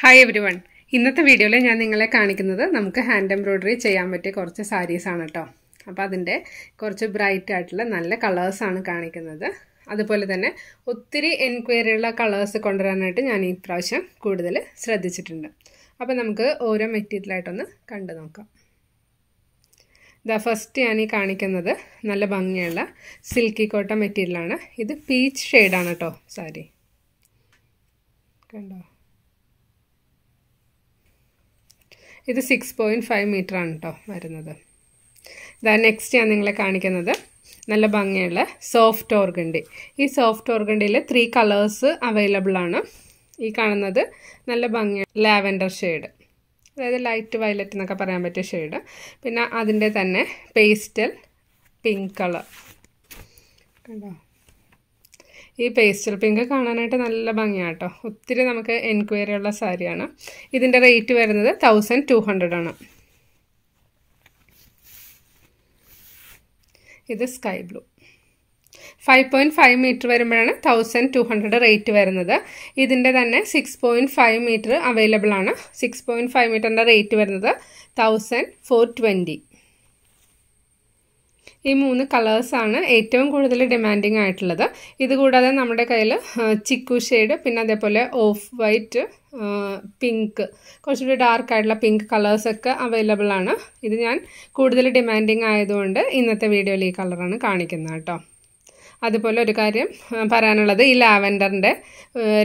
hi every one ഇന്നത്തെ വീഡിയോയിൽ ഞാൻ നിങ്ങളെ കാണിക്കുന്നത് നമുക്ക് ഹാൻഡ് എംബ്രോയ്ഡറി ചെയ്യാൻ പറ്റിയ കുറച്ച് സാരീസാണ് കേട്ടോ അപ്പോൾ അതിൻ്റെ കുറച്ച് ബ്രൈറ്റ് ആയിട്ടുള്ള നല്ല കളേഴ്സാണ് കാണിക്കുന്നത് അതുപോലെ തന്നെ ഒത്തിരി എൻക്വയറിയുള്ള കളേഴ്സ് കൊണ്ടുവരാനായിട്ട് ഞാൻ ഈ പ്രാവശ്യം കൂടുതൽ ശ്രദ്ധിച്ചിട്ടുണ്ട് അപ്പോൾ നമുക്ക് ഓരോ മെറ്റീരിയലായിട്ടൊന്ന് കണ്ടു നോക്കാം ഇതാ ഫസ്റ്റ് ഞാൻ ഈ കാണിക്കുന്നത് നല്ല ഭംഗിയുള്ള സിൽക്കി കോട്ട മെറ്റീരിയലാണ് ഇത് പീച്ച് ഷെയ്ഡാണ് കേട്ടോ സാരി കണ്ടോ ഇത് സിക്സ് പോയിൻറ്റ് ഫൈവ് ആണ് കേട്ടോ വരുന്നത് ഇതാ നെക്സ്റ്റ് ഞാൻ നിങ്ങളെ കാണിക്കുന്നത് നല്ല ഭംഗിയുള്ള സോഫ്റ്റ് ഓർഗണ്ടി ഈ സോഫ്റ്റ് ഓർഗണ്ടിയിൽ ത്രീ കളേഴ്സ് അവൈലബിൾ ആണ് ഈ കാണുന്നത് നല്ല ഭംഗി ലാവൻഡർ ഷെയ്ഡ് അതായത് ലൈറ്റ് വയലറ്റ് എന്നൊക്കെ പറയാൻ പറ്റിയ ഷെയ്ഡ് പിന്നെ അതിൻ്റെ തന്നെ പേസ്റ്റൽ പിങ്ക് കളർ കണ്ടോ ഈ പേസ്റ്റൽ പിങ്ക് കാണാനായിട്ട് നല്ല ഭംഗിയാട്ടോ ഒത്തിരി നമുക്ക് എൻക്വയറി ഉള്ള സാരിയാണ് ഇതിൻ്റെ റേറ്റ് വരുന്നത് തൗസൻഡ് ടു ഹൺഡ്രഡ് ആണ് ഇത് sky blue five point five metre വരുമ്പോഴാണ് തൗസൻഡ് ടു ഹൺഡ്രഡ് റേറ്റ് വരുന്നത് ഇതിൻ്റെ തന്നെ six point five metre available ആണ് സിക്സ് പോയിൻറ്റ് ഫൈവ് മീറ്ററിൻ്റെ റേറ്റ് വരുന്നത് തൗസൻഡ് ഫോർ ട്വൻറ്റി ഈ മൂന്ന് കളേഴ്സാണ് ഏറ്റവും കൂടുതൽ ഡിമാൻഡിങ് ആയിട്ടുള്ളത് ഇതുകൂടാതെ നമ്മുടെ കയ്യിൽ ചിക്കു ഷെയ്ഡ് പിന്നെ അതേപോലെ ഓഫ് വൈറ്റ് പിങ്ക് കുറച്ചുകൂടി ഡാർക്ക് ആയിട്ടുള്ള പിങ്ക് കളേഴ്സൊക്കെ അവൈലബിൾ ആണ് ഇത് ഞാൻ കൂടുതൽ ഡിമാൻഡിങ് ആയതുകൊണ്ട് ഇന്നത്തെ വീഡിയോയിൽ ഈ കളറാണ് കാണിക്കുന്നത് കേട്ടോ അതുപോലെ ഒരു കാര്യം പറയാനുള്ളത് ഈ ലാവൻഡറിൻ്റെ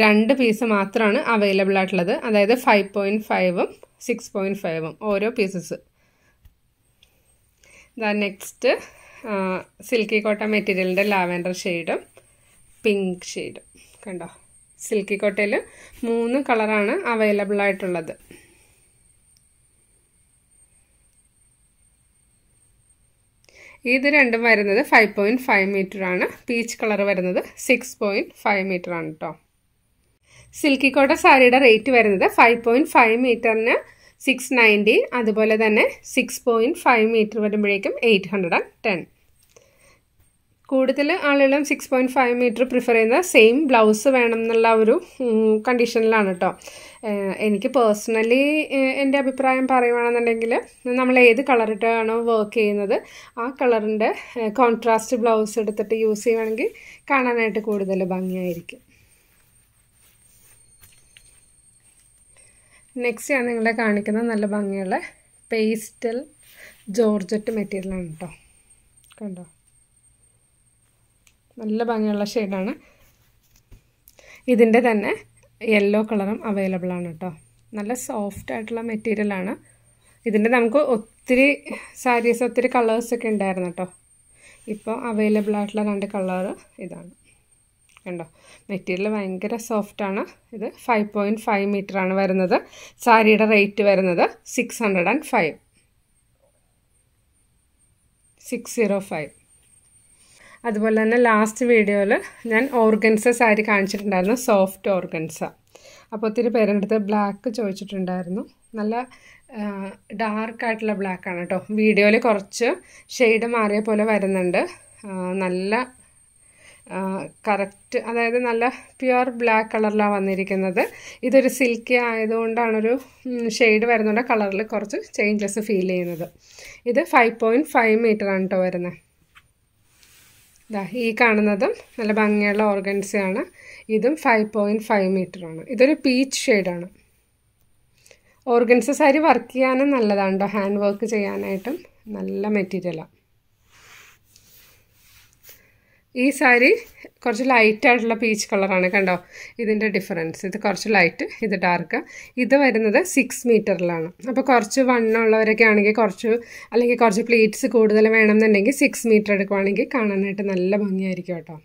രണ്ട് പീസ് മാത്രമാണ് അവൈലബിൾ ആയിട്ടുള്ളത് അതായത് ഫൈവ് പോയിൻറ്റ് ഫൈവും സിക്സ് പോയിൻറ്റ് ഫൈവും ഓരോ പീസസ് ദ നെക്സ്റ്റ് സിൽക്കി കോട്ട മെറ്റീരിയലിൻ്റെ ലാവൻഡർ ഷെയ്ഡും പിങ്ക് ഷെയ്ഡും കണ്ടോ സിൽക്കി കോട്ടയിൽ മൂന്ന് കളറാണ് അവൈലബിൾ ആയിട്ടുള്ളത് ഇത് രണ്ടും വരുന്നത് ഫൈവ് പോയിൻറ്റ് ഫൈവ് മീറ്റർ ആണ് പീച്ച് കളർ വരുന്നത് സിക്സ് പോയിൻറ്റ് ഫൈവ് മീറ്റർ ആണ് കേട്ടോ സിൽക്കി കോട്ട സാരിയുടെ റേറ്റ് വരുന്നത് ഫൈവ് പോയിൻറ്റ് ഫൈവ് മീറ്ററിന് സിക്സ് നയൻറ്റി അതുപോലെ തന്നെ സിക്സ് പോയിൻറ്റ് ഫൈവ് മീറ്റർ വരുമ്പോഴേക്കും എയ്റ്റ് ഹൺഡ്രഡ് ആൻഡ് ടെൻ കൂടുതൽ ആളുകളും six point five metre prefer ചെയ്യുന്ന സെയിം ബ്ലൗസ് വേണം എന്നുള്ള ഒരു കണ്ടീഷനിലാണ് കേട്ടോ എനിക്ക് പേഴ്സണലി എൻ്റെ അഭിപ്രായം പറയുകയാണെന്നുണ്ടെങ്കിൽ നമ്മൾ ഏത് കളറിട്ടാണോ വർക്ക് ചെയ്യുന്നത് ആ കളറിൻ്റെ കോൺട്രാസ്റ്റ് ബ്ലൗസ് എടുത്തിട്ട് യൂസ് ചെയ്യുകയാണെങ്കിൽ കാണാനായിട്ട് കൂടുതൽ ഭംഗിയായിരിക്കും നെക്സ്റ്റ് ഞാൻ നിങ്ങളെ കാണിക്കുന്ന നല്ല ഭംഗിയുള്ള പേസ്റ്റൽ ജോർജറ്റ് മെറ്റീരിയലാണ് കേട്ടോ കണ്ടോ നല്ല ഭംഗിയുള്ള ഷെയ്ഡാണ് ഇതിൻ്റെ തന്നെ യെല്ലോ കളറും അവൈലബിൾ ആണ് കേട്ടോ നല്ല സോഫ്റ്റ് ആയിട്ടുള്ള മെറ്റീരിയൽ ആണ് ഇതിൻ്റെ നമുക്ക് ഒത്തിരി സാരീസ് ഒത്തിരി കളേഴ്സൊക്കെ ഉണ്ടായിരുന്നു കേട്ടോ ഇപ്പോൾ അവൈലബിൾ ആയിട്ടുള്ള രണ്ട് കളറ് ഇതാണ് കണ്ടോ മെറ്റീരിയൽ ഭയങ്കര സോഫ്റ്റാണ് ഇത് ഫൈവ് പോയിൻറ്റ് ഫൈവ് ആണ് വരുന്നത് സാരിയുടെ റേറ്റ് വരുന്നത് six hundred and five six zero five അതുപോലെ തന്നെ ലാസ്റ്റ് വീഡിയോയിൽ ഞാൻ ഓർഗൻസ സാരി കാണിച്ചിട്ടുണ്ടായിരുന്നു സോഫ്റ്റ് ഓർഗൻസ അപ്പോൾ ഒത്തിരി പേരെടുത്ത് ബ്ലാക്ക് ചോദിച്ചിട്ടുണ്ടായിരുന്നു നല്ല ഡാർക്ക് ആയിട്ടുള്ള ബ്ലാക്കാണ് കേട്ടോ വീഡിയോയിൽ കുറച്ച് ഷെയ്ഡ് മാറിയ പോലെ വരുന്നുണ്ട് നല്ല കറക്റ്റ് അതായത് നല്ല പ്യുർ ബ്ലാക്ക് കളറിലാണ് വന്നിരിക്കുന്നത് ഇതൊരു സിൽക്കി ആയതുകൊണ്ടാണൊരു ഷെയ്ഡ് വരുന്നുണ്ട് കളറിൽ കുറച്ച് ചേഞ്ചസ് ഫീൽ ചെയ്യുന്നത് ഇത് ഫൈവ് പോയിൻറ്റ് ഫൈവ് മീറ്ററാണ് കേട്ടോ വരുന്നത് ദാ ഈ കാണുന്നതും നല്ല ഭംഗിയുള്ള ഓർഗൻസയാണ് ഇതും ഫൈവ് പോയിൻറ്റ് ഫൈവ് മീറ്ററാണ് ഇതൊരു പീച്ച് ഷെയ്ഡാണ് ഓർഗൻസ സാരി വർക്ക് ചെയ്യാനും നല്ലതാണ് കേട്ടോ ഹാൻഡ് വർക്ക് ചെയ്യാനായിട്ടും നല്ല മെറ്റീരിയലാണ് ഈ സാരി കുറച്ച് ലൈറ്റായിട്ടുള്ള പീച്ച് കളറാണ് കണ്ടോ ഇതിൻ്റെ ഡിഫറൻസ് ഇത് കുറച്ച് ലൈറ്റ് ഇത് ഡാർക്ക് ഇത് വരുന്നത് സിക്സ് മീറ്ററിലാണ് അപ്പോൾ കുറച്ച് വണ്ണുള്ളവരൊക്കെ ആണെങ്കിൽ കുറച്ച് അല്ലെങ്കിൽ കുറച്ച് പ്ലേറ്റ്സ് കൂടുതൽ വേണമെന്നുണ്ടെങ്കിൽ സിക്സ് മീറ്റർ എടുക്കുവാണെങ്കിൽ കാണാനായിട്ട് നല്ല ഭംഗിയായിരിക്കും കേട്ടോ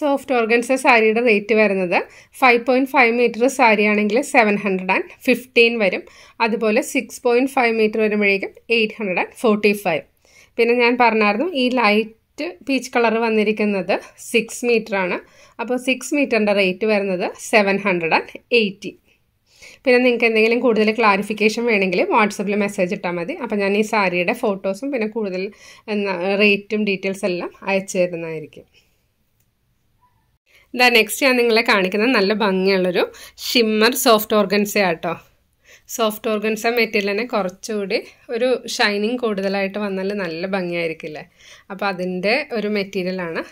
സോഫ്റ്റ് ഓർഗൻസ സാരിയുടെ റേറ്റ് വരുന്നത് five point five metre sari ആണെങ്കിൽ സെവൻ ഹൺഡ്രഡ് ആൻഡ് ഫിഫ്റ്റീൻ വരും അതുപോലെ സിക്സ് പോയിൻറ്റ് ഫൈവ് മീറ്റർ വരുമ്പോഴേക്കും eight hundred and forty five പിന്നെ ഞാൻ പറഞ്ഞായിരുന്നു ഈ ലൈറ്റ് പീച്ച് കളർ വന്നിരിക്കുന്നത് സിക്സ് മീറ്ററാണ് അപ്പോൾ സിക്സ് മീറ്ററിൻ്റെ റേറ്റ് വരുന്നത് സെവൻ ഹൺഡ്രഡ് ആൻഡ് എയ്റ്റി പിന്നെ നിങ്ങൾക്ക് എന്തെങ്കിലും കൂടുതൽ ക്ലാരിഫിക്കേഷൻ വേണമെങ്കിൽ വാട്സപ്പിൽ മെസ്സേജ് ഇട്ടാൽ മതി അപ്പോൾ ഞാൻ ഈ സാരിയുടെ ഫോട്ടോസും പിന്നെ കൂടുതൽ റേറ്റും ഡീറ്റെയിൽസ് എല്ലാം അയച്ചു തരുന്നതായിരിക്കും ദ നെക്സ്റ്റ് ഞാൻ നിങ്ങളെ കാണിക്കുന്നത് നല്ല ഭംഗിയുള്ളൊരു ഷിമ്മർ സോഫ്റ്റ് ഓർഗൻസ ആട്ടോ സോഫ്റ്റ് ഓർഗൻസ മെറ്റീരിയലിനെ കുറച്ചുകൂടി ഒരു ഷൈനിങ് കൂടുതലായിട്ട് വന്നാൽ നല്ല ഭംഗിയായിരിക്കില്ലേ അപ്പോൾ അതിൻ്റെ ഒരു മെറ്റീരിയലാണ്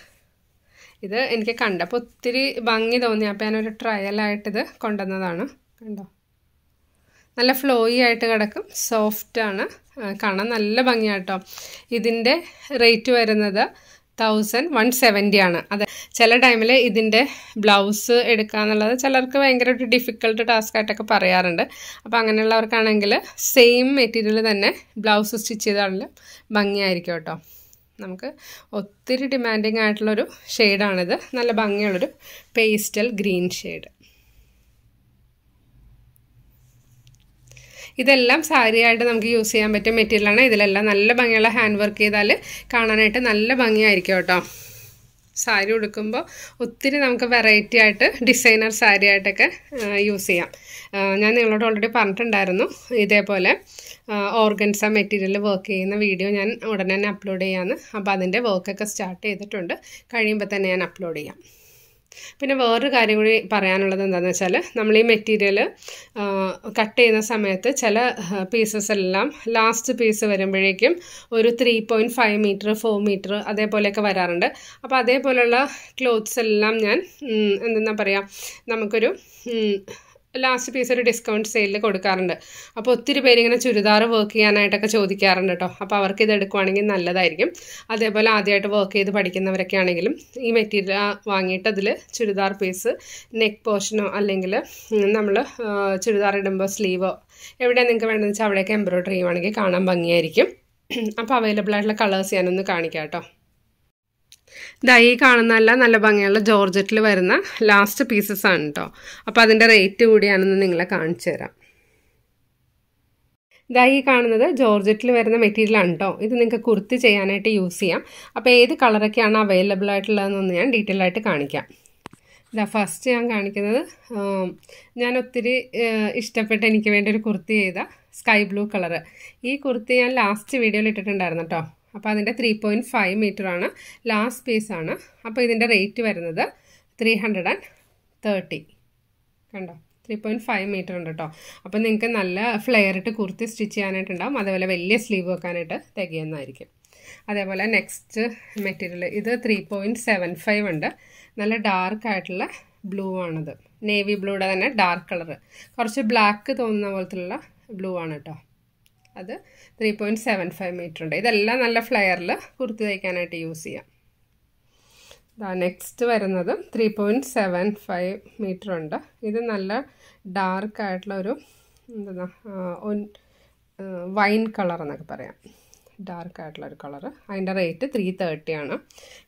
ഇത് എനിക്ക് കണ്ടപ്പോൾ ഒത്തിരി ഭംഗി തോന്നി അപ്പോൾ ഞാനൊരു ട്രയലായിട്ടിത് കൊണ്ടുവന്നതാണ് കണ്ടോ നല്ല ഫ്ലോയി ആയിട്ട് കിടക്കും സോഫ്റ്റാണ് കാണാൻ നല്ല ഭംഗിയാട്ടോ ഇതിൻ്റെ റേറ്റ് വരുന്നത് തൗസൻഡ് വൺ സെവൻറ്റി ആണ് അതെ ചില ടൈമിൽ ഇതിൻ്റെ ബ്ലൗസ് എടുക്കുക എന്നുള്ളത് ചിലർക്ക് ഭയങ്കര ഒരു ഡിഫിക്കൾട്ട് ടാസ്ക് ആയിട്ടൊക്കെ പറയാറുണ്ട് അപ്പോൾ അങ്ങനെയുള്ളവർക്കാണെങ്കിൽ സെയിം മെറ്റീരിയൽ തന്നെ ബ്ലൗസ് സ്റ്റിച്ച് ചെയ്താണെങ്കിലും ഭംഗിയായിരിക്കും കേട്ടോ നമുക്ക് ഒത്തിരി ഡിമാൻഡിങ് ആയിട്ടുള്ളൊരു ഷെയ്ഡാണിത് നല്ല ഭംഗിയുള്ളൊരു പേസ്റ്റൽ ഗ്രീൻ ഷെയ്ഡ് ഇതെല്ലാം സാരിയായിട്ട് നമുക്ക് യൂസ് ചെയ്യാൻ പറ്റിയ മെറ്റീരിയലാണ് ഇതിലെല്ലാം നല്ല ഭംഗിയുള്ള ഹാൻഡ് വർക്ക് ചെയ്താൽ കാണാനായിട്ട് നല്ല ഭംഗിയായിരിക്കും കേട്ടോ സാരി ഉടുക്കുമ്പോൾ ഒത്തിരി നമുക്ക് വെറൈറ്റി ആയിട്ട് ഡിസൈനർ സാരി ആയിട്ടൊക്കെ യൂസ് ചെയ്യാം ഞാൻ നിങ്ങളോട് ഓൾറെഡി പറഞ്ഞിട്ടുണ്ടായിരുന്നു ഇതേപോലെ ഓർഗൻസ മെറ്റീരിയൽ വർക്ക് ചെയ്യുന്ന വീഡിയോ ഞാൻ ഉടനെ തന്നെ അപ്ലോഡ് ചെയ്യാമെന്ന് അപ്പോൾ അതിൻ്റെ വർക്കൊക്കെ സ്റ്റാർട്ട് ചെയ്തിട്ടുണ്ട് കഴിയുമ്പോൾ തന്നെ ഞാൻ അപ്ലോഡ് ചെയ്യാം പിന്നെ വേറൊരു കാര്യം കൂടി പറയാനുള്ളത് എന്താണെന്ന് വെച്ചാൽ നമ്മൾ ഈ മെറ്റീരിയൽ കട്ട് ചെയ്യുന്ന സമയത്ത് ചില പീസസ് എല്ലാം ലാസ്റ്റ് പീസ് വരുമ്പോഴേക്കും ഒരു three point five metre four metre അതേപോലെയൊക്കെ വരാറുണ്ട് അപ്പോൾ അതേപോലെയുള്ള ക്ലോത്ത്സ് എല്ലാം ഞാൻ എന്തെന്നാ പറയുക നമുക്കൊരു ലാസ്റ്റ് പീസ് ഒരു ഡിസ്കൗണ്ട് സെയിലിൽ കൊടുക്കാറുണ്ട് അപ്പോൾ ഒത്തിരി പേര് ഇങ്ങനെ ചുരിദാർ വർക്ക് ചെയ്യാനായിട്ടൊക്കെ ചോദിക്കാറുണ്ട് കേട്ടോ അപ്പോൾ അവർക്ക് ഇത് എടുക്കുവാണെങ്കിൽ നല്ലതായിരിക്കും അതേപോലെ ആദ്യമായിട്ട് വർക്ക് ചെയ്ത് പഠിക്കുന്നവരൊക്കെ ആണെങ്കിലും ഈ മെറ്റീരിയൽ വാങ്ങിയിട്ട് അതിൽ ചുരിദാർ പീസ് നെക്ക് പോർഷനോ അല്ലെങ്കിൽ നമ്മൾ ചുരിദാർ ഇടുമ്പോൾ സ്ലീവോ എവിടെയാണ് നിങ്ങൾക്ക് വേണ്ടതെന്ന് വെച്ചാൽ അവിടെയൊക്കെ എംബ്രോയിഡറി ചെയ്യുവാണെങ്കിൽ കാണാൻ ഭംഗിയായിരിക്കും അപ്പോൾ അവൈലബിൾ ആയിട്ടുള്ള കളേഴ്സ് ഞാനൊന്ന് കാണിക്കാം കേട്ടോ ഇതാ ഈ കാണുന്നതല്ല നല്ല ഭംഗിയുള്ള ജോർജറ്റിൽ വരുന്ന ലാസ്റ്റ് പീസസ് ആണ് കേട്ടോ അപ്പോൾ അതിൻ്റെ റേറ്റ് കൂടിയാണെന്ന് നിങ്ങളെ കാണിച്ചു തരാം ഇതാ ഈ കാണുന്നത് ജോർജറ്റിൽ വരുന്ന മെറ്റീരിയൽ ആണ് കേട്ടോ ഇത് നിങ്ങൾക്ക് കുർത്തി ചെയ്യാനായിട്ട് യൂസ് ചെയ്യാം അപ്പോൾ ഏത് കളറൊക്കെയാണ് അവൈലബിൾ ആയിട്ടുള്ളതെന്നൊന്ന് ഞാൻ ഡീറ്റെയിൽ ആയിട്ട് കാണിക്കാം ഇതാ ഫസ്റ്റ് ഞാൻ കാണിക്കുന്നത് ഞാൻ ഒത്തിരി ഇഷ്ടപ്പെട്ട് എനിക്ക് വേണ്ടി ഒരു കുർത്തി ചെയ്ത സ്കൈ ബ്ലൂ കളറ് ഈ കുർത്തി ഞാൻ ലാസ്റ്റ് വീഡിയോയിൽ ഇട്ടിട്ടുണ്ടായിരുന്നു കേട്ടോ അപ്പോൾ അതിൻ്റെ ത്രീ പോയിൻറ്റ് ഫൈവ് മീറ്ററാണ് ലാസ്റ്റ് പീസാണ് അപ്പോൾ ഇതിൻ്റെ റേറ്റ് വരുന്നത് ത്രീ ഹൺഡ്രഡ് ആൻഡ് തേർട്ടി കണ്ടോ ത്രീ പോയിൻറ്റ് ഫൈവ് മീറ്റർ ഉണ്ട് കേട്ടോ അപ്പോൾ നിങ്ങൾക്ക് നല്ല ഫ്ലെയർ ഇട്ട് കുർത്തി സ്റ്റിച്ച് ചെയ്യാനായിട്ടുണ്ടാവും അതേപോലെ വലിയ സ്ലീവ് വെക്കാനായിട്ട് തികയുന്നതായിരിക്കും അതേപോലെ നെക്സ്റ്റ് മെറ്റീരിയൽ ഇത് ത്രീ പോയിൻറ്റ് സെവൻ ഫൈവ് ഉണ്ട് നല്ല ഡാർക്ക് ആയിട്ടുള്ള ബ്ലൂ ആണത് നേവി ബ്ലൂയുടെ തന്നെ ഡാർക്ക് കളർ കുറച്ച് ബ്ലാക്ക് തോന്നുന്ന പോലത്തുള്ള ബ്ലൂ ആണ് കേട്ടോ അത് three point seven five metre ഉണ്ട് ഇതെല്ലാം നല്ല ഫ്ലെയറിൽ കുർത്തി തയ്ക്കാനായിട്ട് യൂസ് ചെയ്യാം ഇതാ നെക്സ്റ്റ് വരുന്നത് three point seven five metre ഉണ്ട് ഇത് നല്ല ഡാർക്ക് ആയിട്ടുള്ള ഒരു എന്താ വൈൻ കളർ എന്നൊക്കെ പറയാം ഡാർക്ക് ആയിട്ടുള്ള ഒരു കളർ അതിൻ്റെ റേറ്റ് ത്രീ തേർട്ടി ആണ്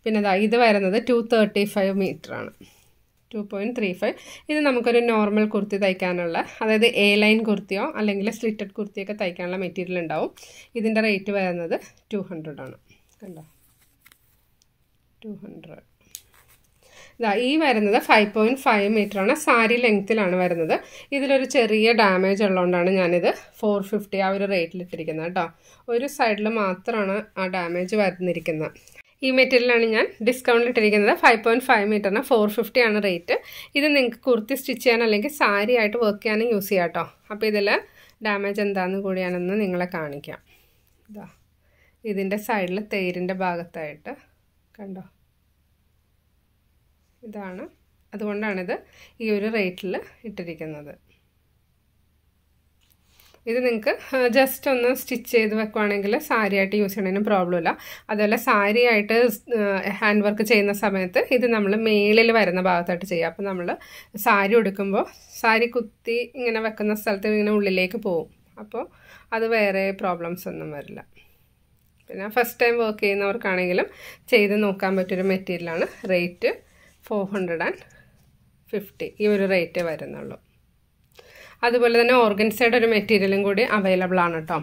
പിന്നെ ഇതാ ഇത് വരുന്നത് ടു തേർട്ടി ഫൈവ് മീറ്റർ ആണ് ടു പോയിൻറ്റ് ത്രീ ഫൈവ് ഇത് നമുക്കൊരു നോർമൽ കുർത്തി തയ്ക്കാനുള്ള അതായത് എ ലൈൻ കുർത്തിയോ അല്ലെങ്കിൽ സ്ലിറ്റഡ് കുർത്തിയൊക്കെ തയ്ക്കാനുള്ള മെറ്റീരിയൽ ഉണ്ടാവും ഇതിൻ്റെ റേറ്റ് വരുന്നത് ടു ഹൺഡ്രഡ് ആണ് കണ്ടോ ടു ഹൺഡ്രഡ് ഇതാ ഈ വരുന്നത് ഫൈവ് പോയിൻറ്റ് ഫൈവ് മീറ്ററാണ് സാരി ലെങ്ത്തിലാണ് വരുന്നത് ഇതിലൊരു ചെറിയ ഡാമേജ് ഉള്ളതുകൊണ്ടാണ് ഞാനിത് ഫോർ ഫിഫ്റ്റി ആ ഒരു റേറ്റിൽ കേട്ടോ ഒരു സൈഡിൽ മാത്രമാണ് ആ ഡാമേജ് വരുന്നിരിക്കുന്നത് ഈ മെറ്റീരിയലാണ് ഞാൻ ഡിസ്കൗണ്ടിൽ ഇട്ടിരിക്കുന്നത് ഫൈവ് പോയിൻറ്റ് ഫൈവ് മീറ്ററിന് ഫോർ ഫിഫ്റ്റി ആണ് റേറ്റ് ഇത് നിങ്ങൾക്ക് കുർത്തി സ്റ്റിച്ച് ചെയ്യാൻ അല്ലെങ്കിൽ സാരി ആയിട്ട് വർക്ക് ചെയ്യാനും യൂസ് ചെയ്യാം കേട്ടോ അപ്പോൾ ഇതിൽ ഡാമേജ് എന്താണെന്ന് കൂടിയാണെന്ന് നിങ്ങളെ കാണിക്കാം ഇതാ ഇതിൻ്റെ സൈഡിൽ തേരിൻ്റെ ഭാഗത്തായിട്ട് കണ്ടോ ഇതാണ് അതുകൊണ്ടാണിത് ഈ ഒരു റേറ്റിൽ ഇട്ടിരിക്കുന്നത് ഇത് നിങ്ങൾക്ക് ജസ്റ്റ് ഒന്ന് സ്റ്റിച്ച് ചെയ്ത് വെക്കുവാണെങ്കിൽ സാരി ആയിട്ട് യൂസ് ചെയ്യണതിനും പ്രോബ്ലം ഇല്ല അതുപോലെ സാരി ആയിട്ട് ഹാൻഡ് വർക്ക് ചെയ്യുന്ന സമയത്ത് ഇത് നമ്മൾ മേളിൽ വരുന്ന ഭാഗത്തായിട്ട് ചെയ്യുക അപ്പോൾ നമ്മൾ സാരി ഉടുക്കുമ്പോൾ സാരി കുത്തി ഇങ്ങനെ വെക്കുന്ന സ്ഥലത്ത് ഇങ്ങനെ ഉള്ളിലേക്ക് പോവും അപ്പോൾ അത് വേറെ പ്രോബ്ലംസ് ഒന്നും വരില്ല പിന്നെ ഫസ്റ്റ് ടൈം വർക്ക് ചെയ്യുന്നവർക്കാണെങ്കിലും ചെയ്ത് നോക്കാൻ പറ്റിയൊരു മെറ്റീരിയലാണ് rate four hundred and fifty ഈ ഒരു റേറ്റേ വരുന്നുള്ളൂ അതുപോലെ തന്നെ ഓർഗൻസയുടെ ഒരു മെറ്റീരിയലും കൂടി അവൈലബിൾ ആണ് കേട്ടോ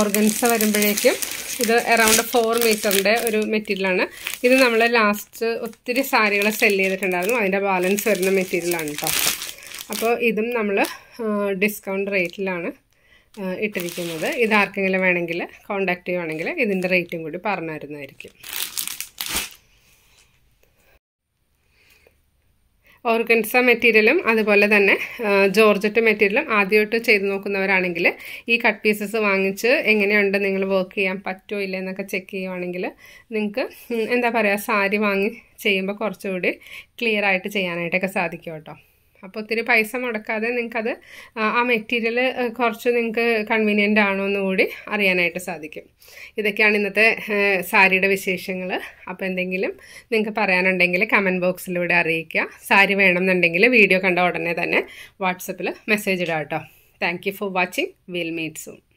ഓർഗൻസ വരുമ്പോഴേക്കും ഇത് എറൗണ്ട് ഫോർ മീറ്ററിൻ്റെ ഒരു മെറ്റീരിയലാണ് ഇത് നമ്മൾ ലാസ്റ്റ് ഒത്തിരി സാരികൾ സെല് ചെയ്തിട്ടുണ്ടായിരുന്നു അതിൻ്റെ ബാലൻസ് വരുന്ന മെറ്റീരിയലാണ് കേട്ടോ അപ്പോൾ ഇതും നമ്മൾ ഡിസ്കൗണ്ട് റേറ്റിലാണ് ഇട്ടിരിക്കുന്നത് ഇത് ആർക്കെങ്കിലും വേണമെങ്കിൽ കോൺടാക്റ്റ് ചെയ്യുവാണെങ്കിൽ ഇതിൻ്റെ റേറ്റും കൂടി പറഞ്ഞായിരുന്നായിരിക്കും ഓർഗൻസ മെറ്റീരിയലും അതുപോലെ തന്നെ ജോർജറ്റ് മെറ്റീരിയലും ആദ്യമായിട്ട് ചെയ്ത് നോക്കുന്നവരാണെങ്കിൽ ഈ കട്ട് പീസസ് വാങ്ങിച്ച് എങ്ങനെയുണ്ട് നിങ്ങൾ വർക്ക് ചെയ്യാൻ പറ്റുമോ ഇല്ല എന്നൊക്കെ ചെക്ക് ചെയ്യുവാണെങ്കിൽ നിങ്ങൾക്ക് എന്താ പറയുക സാരി വാങ്ങി ചെയ്യുമ്പോൾ കുറച്ചുകൂടി ക്ലിയർ ആയിട്ട് ചെയ്യാനായിട്ടൊക്കെ സാധിക്കും കേട്ടോ അപ്പോൾ ഒത്തിരി പൈസ മുടക്കാതെ നിങ്ങൾക്കത് ആ മെറ്റീരിയൽ കുറച്ച് നിങ്ങൾക്ക് കൺവീനിയൻ്റ് ആണോ എന്ന് കൂടി അറിയാനായിട്ട് സാധിക്കും ഇതൊക്കെയാണ് ഇന്നത്തെ സാരിയുടെ വിശേഷങ്ങൾ അപ്പോൾ എന്തെങ്കിലും നിങ്ങൾക്ക് പറയാനുണ്ടെങ്കിൽ കമൻറ്റ് ബോക്സിലൂടെ അറിയിക്കുക സാരി വേണമെന്നുണ്ടെങ്കിൽ വീഡിയോ കണ്ട ഉടനെ തന്നെ വാട്സപ്പിൽ മെസ്സേജ് ഇടാം കേട്ടോ thank you for watching will meet soon